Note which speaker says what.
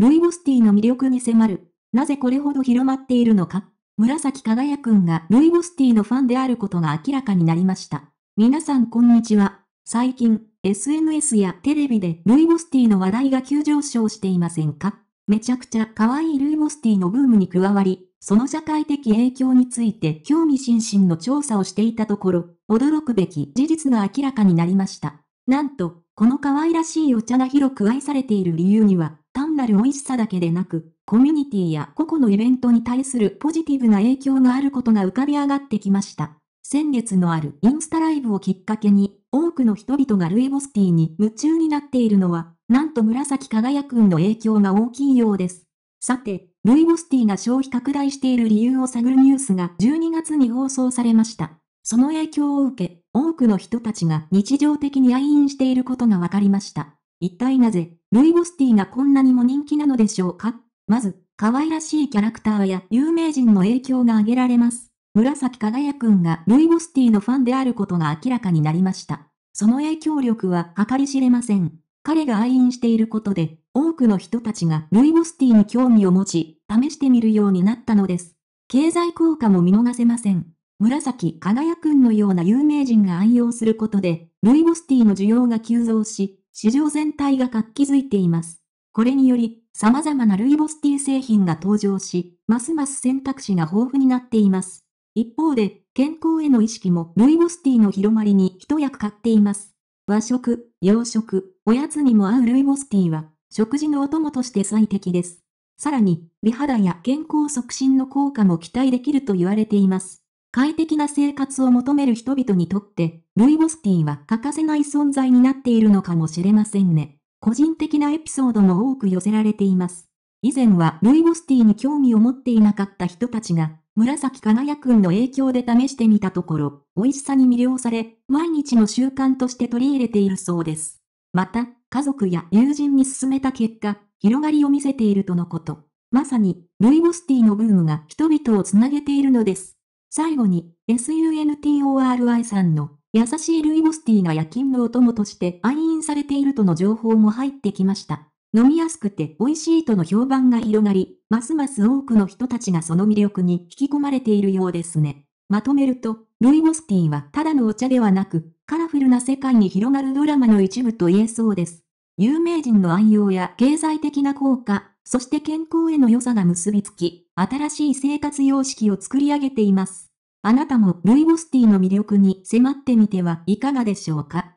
Speaker 1: ルイボスティーの魅力に迫る。なぜこれほど広まっているのか紫輝くんがルイボスティーのファンであることが明らかになりました。皆さんこんにちは。最近、SNS やテレビでルイボスティーの話題が急上昇していませんかめちゃくちゃ可愛いルイボスティーのブームに加わり、その社会的影響について興味津々の調査をしていたところ、驚くべき事実が明らかになりました。なんと、この可愛らしいお茶が広く愛されている理由には、なる美味しさだけでなく、コミュニティや個々のイベントに対するポジティブな影響があることが浮かび上がってきました。先月のあるインスタライブをきっかけに、多くの人々がルイボスティーに夢中になっているのは、なんと紫輝くんの影響が大きいようです。さて、ルイボスティーが消費拡大している理由を探るニュースが12月に放送されました。その影響を受け、多くの人たちが日常的に愛飲していることが分かりました。一体なぜ、ルイボスティーがこんなにも人気なのでしょうかまず、可愛らしいキャラクターや有名人の影響が挙げられます。紫輝くんがルイボスティーのファンであることが明らかになりました。その影響力は計り知れません。彼が愛飲していることで、多くの人たちがルイボスティーに興味を持ち、試してみるようになったのです。経済効果も見逃せません。紫輝くんのような有名人が愛用することで、ルイボスティーの需要が急増し、市場全体が活気づいています。これにより、様々なルイボスティー製品が登場し、ますます選択肢が豊富になっています。一方で、健康への意識もルイボスティーの広まりに一役買っています。和食、洋食、おやつにも合うルイボスティーは、食事のお供として最適です。さらに、美肌や健康促進の効果も期待できると言われています。快適な生活を求める人々にとって、ルイ・ボスティは欠かせない存在になっているのかもしれませんね。個人的なエピソードも多く寄せられています。以前はルイ・ボスティに興味を持っていなかった人たちが、紫輝くんの影響で試してみたところ、美味しさに魅了され、毎日の習慣として取り入れているそうです。また、家族や友人に勧めた結果、広がりを見せているとのこと。まさに、ルイ・ボスティのブームが人々をつなげているのです。最後に、SUNTORY さんの、優しいルイボスティーが夜勤のお供として愛飲されているとの情報も入ってきました。飲みやすくて美味しいとの評判が広がり、ますます多くの人たちがその魅力に引き込まれているようですね。まとめると、ルイボスティーはただのお茶ではなく、カラフルな世界に広がるドラマの一部と言えそうです。有名人の愛用や経済的な効果、そして健康への良さが結びつき、新しい生活様式を作り上げています。あなたもルイボスティーの魅力に迫ってみてはいかがでしょうか